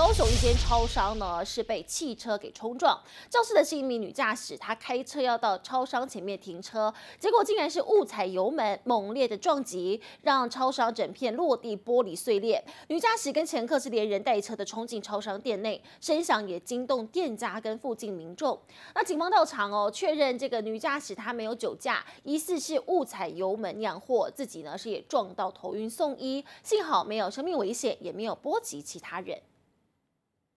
高雄一间超商呢是被汽车给冲撞，肇事的是一名女驾驶，她开车要到超商前面停车，结果竟然是误踩油门，猛烈的撞击让超商整片落地玻璃碎裂，女驾驶跟乘客是连人带车的冲进超商店内，声响也惊动店家跟附近民众。那警方到场哦，确认这个女驾驶她没有酒驾，疑似是误踩油门酿祸，自己呢是也撞到头晕送医，幸好没有生命危险，也没有波及其他人。